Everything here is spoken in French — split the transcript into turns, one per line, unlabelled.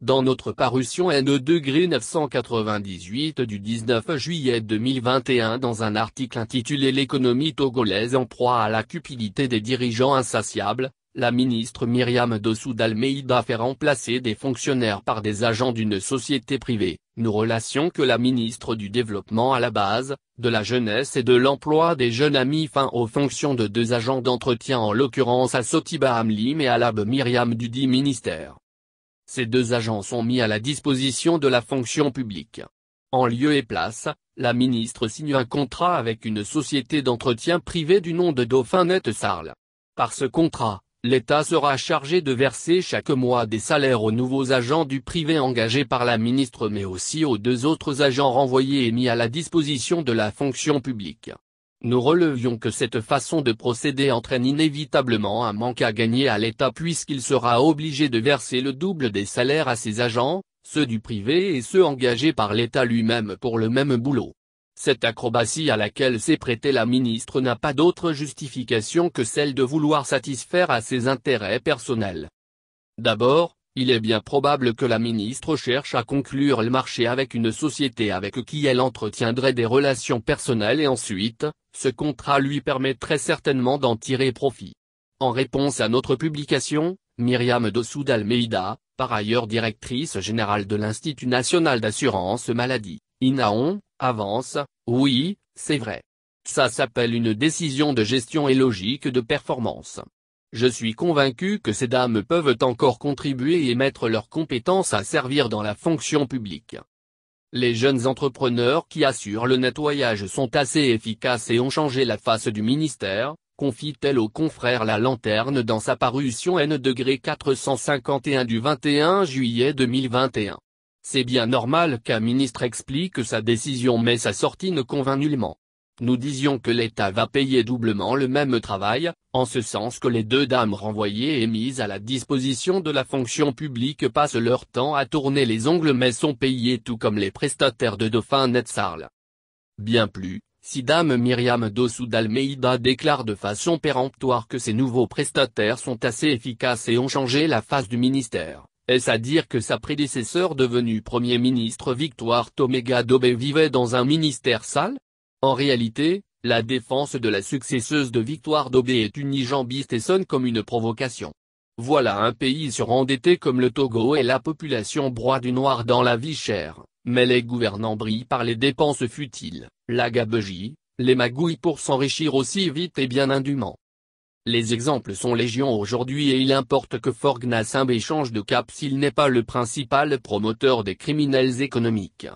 Dans notre parution N2 998 e du 19 juillet 2021 dans un article intitulé L'économie togolaise en proie à la cupidité des dirigeants insatiables, la ministre Myriam Dossou d'Almeida fait remplacer des fonctionnaires par des agents d'une société privée, Nous relations que la ministre du Développement à la base, de la jeunesse et de l'emploi des jeunes a mis fin aux fonctions de deux agents d'entretien en l'occurrence à Sotiba Amlim et à l'AB Myriam du ministère. Ces deux agents sont mis à la disposition de la fonction publique. En lieu et place, la ministre signe un contrat avec une société d'entretien privée du nom de Dauphinette Sarl. Par ce contrat, l'État sera chargé de verser chaque mois des salaires aux nouveaux agents du privé engagés par la ministre mais aussi aux deux autres agents renvoyés et mis à la disposition de la fonction publique. Nous relevions que cette façon de procéder entraîne inévitablement un manque à gagner à l'État puisqu'il sera obligé de verser le double des salaires à ses agents, ceux du privé et ceux engagés par l'État lui-même pour le même boulot. Cette acrobatie à laquelle s'est prêtée la ministre n'a pas d'autre justification que celle de vouloir satisfaire à ses intérêts personnels. D'abord, il est bien probable que la ministre cherche à conclure le marché avec une société avec qui elle entretiendrait des relations personnelles et ensuite, ce contrat lui permettrait certainement d'en tirer profit. En réponse à notre publication, Myriam Dossoud-Almeida, par ailleurs directrice générale de l'Institut national d'assurance maladie, INAON, avance, oui, c'est vrai. Ça s'appelle une décision de gestion et logique de performance. Je suis convaincu que ces dames peuvent encore contribuer et mettre leurs compétences à servir dans la fonction publique. Les jeunes entrepreneurs qui assurent le nettoyage sont assez efficaces et ont changé la face du ministère, confie-t-elle au confrère La Lanterne dans sa parution N 451 du 21 juillet 2021. C'est bien normal qu'un ministre explique sa décision mais sa sortie ne convainc nullement. Nous disions que l'État va payer doublement le même travail, en ce sens que les deux dames renvoyées et mises à la disposition de la fonction publique passent leur temps à tourner les ongles mais sont payées tout comme les prestataires de Dauphin Netsarl. Bien plus, si Dame Myriam Dossou d'Almeida déclare de façon péremptoire que ses nouveaux prestataires sont assez efficaces et ont changé la face du ministère, est-ce à dire que sa prédécesseur devenue Premier ministre Victoire Toméga Dobé vivait dans un ministère sale en réalité, la défense de la successeuse de Victoire Dobé est unijambiste et sonne comme une provocation. Voilà un pays surendetté comme le Togo et la population broie du noir dans la vie chère, mais les gouvernants brillent par les dépenses futiles, la gabegie, les magouilles pour s'enrichir aussi vite et bien indûment. Les exemples sont légion aujourd'hui et il importe que Forgnasimbe change de cap s'il n'est pas le principal promoteur des criminels économiques.